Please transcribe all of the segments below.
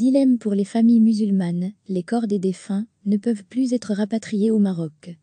Dilemme pour les familles musulmanes, les corps des défunts ne peuvent plus être rapatriés au Maroc.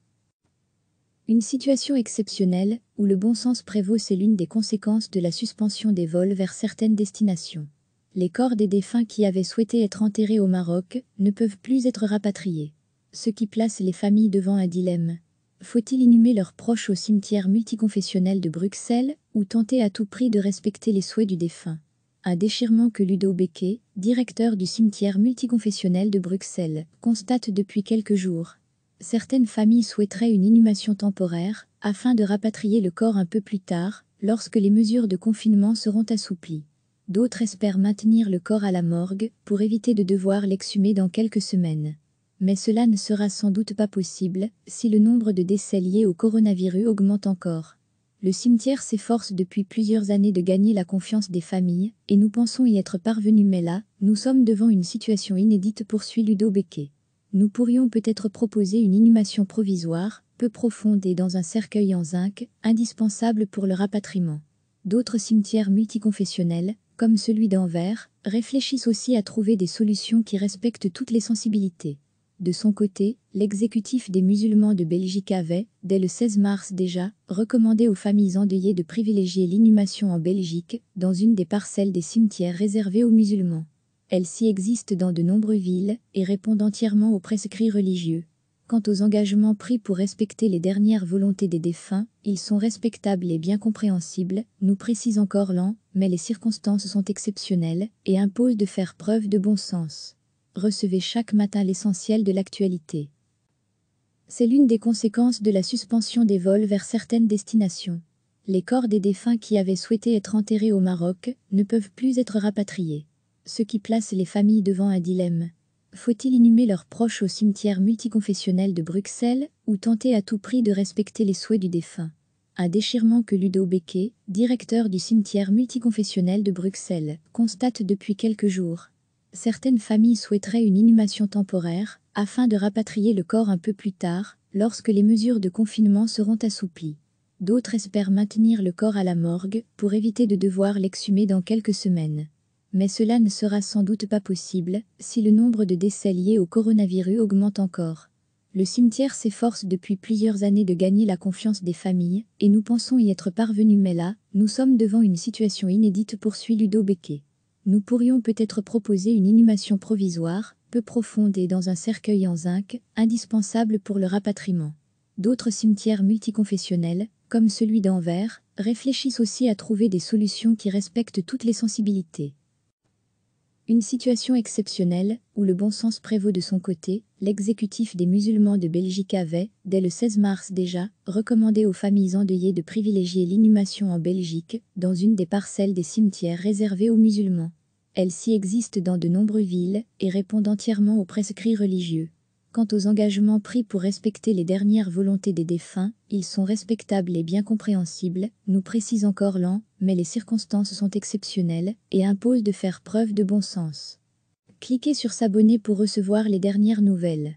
Une situation exceptionnelle, où le bon sens prévaut, c'est l'une des conséquences de la suspension des vols vers certaines destinations. Les corps des défunts qui avaient souhaité être enterrés au Maroc ne peuvent plus être rapatriés. Ce qui place les familles devant un dilemme. Faut-il inhumer leurs proches au cimetière multiconfessionnel de Bruxelles ou tenter à tout prix de respecter les souhaits du défunt un déchirement que Ludo Becquet, directeur du cimetière multiconfessionnel de Bruxelles, constate depuis quelques jours. Certaines familles souhaiteraient une inhumation temporaire, afin de rapatrier le corps un peu plus tard, lorsque les mesures de confinement seront assouplies. D'autres espèrent maintenir le corps à la morgue pour éviter de devoir l'exhumer dans quelques semaines. Mais cela ne sera sans doute pas possible si le nombre de décès liés au coronavirus augmente encore. Le cimetière s'efforce depuis plusieurs années de gagner la confiance des familles, et nous pensons y être parvenus mais là, nous sommes devant une situation inédite poursuit Ludo Becquet. Nous pourrions peut-être proposer une inhumation provisoire, peu profonde et dans un cercueil en zinc, indispensable pour le rapatriement. D'autres cimetières multiconfessionnels, comme celui d'Anvers, réfléchissent aussi à trouver des solutions qui respectent toutes les sensibilités. De son côté, l'exécutif des musulmans de Belgique avait, dès le 16 mars déjà, recommandé aux familles endeuillées de privilégier l'inhumation en Belgique, dans une des parcelles des cimetières réservées aux musulmans. Elles s'y existent dans de nombreuses villes et répondent entièrement aux prescrits religieux. Quant aux engagements pris pour respecter les dernières volontés des défunts, ils sont respectables et bien compréhensibles, nous précise encore l'an, mais les circonstances sont exceptionnelles et imposent de faire preuve de bon sens recevez chaque matin l'essentiel de l'actualité. C'est l'une des conséquences de la suspension des vols vers certaines destinations. Les corps des défunts qui avaient souhaité être enterrés au Maroc ne peuvent plus être rapatriés, ce qui place les familles devant un dilemme. Faut-il inhumer leurs proches au cimetière multiconfessionnel de Bruxelles ou tenter à tout prix de respecter les souhaits du défunt un déchirement que Ludo Becquet, directeur du cimetière multiconfessionnel de Bruxelles, constate depuis quelques jours certaines familles souhaiteraient une inhumation temporaire, afin de rapatrier le corps un peu plus tard, lorsque les mesures de confinement seront assouplies. D'autres espèrent maintenir le corps à la morgue pour éviter de devoir l'exhumer dans quelques semaines. Mais cela ne sera sans doute pas possible si le nombre de décès liés au coronavirus augmente encore. Le cimetière s'efforce depuis plusieurs années de gagner la confiance des familles, et nous pensons y être parvenus mais là, nous sommes devant une situation inédite poursuit Ludo Becquet nous pourrions peut-être proposer une inhumation provisoire, peu profonde et dans un cercueil en zinc, indispensable pour le rapatriement. D'autres cimetières multiconfessionnels, comme celui d'Anvers, réfléchissent aussi à trouver des solutions qui respectent toutes les sensibilités. Une situation exceptionnelle, où le bon sens prévaut de son côté, l'exécutif des musulmans de Belgique avait, dès le 16 mars déjà, recommandé aux familles endeuillées de privilégier l'inhumation en Belgique, dans une des parcelles des cimetières réservées aux musulmans. Elles s'y existent dans de nombreuses villes et répondent entièrement aux prescrits religieux. Quant aux engagements pris pour respecter les dernières volontés des défunts, ils sont respectables et bien compréhensibles, nous précise encore l'an, mais les circonstances sont exceptionnelles et imposent de faire preuve de bon sens. Cliquez sur s'abonner pour recevoir les dernières nouvelles.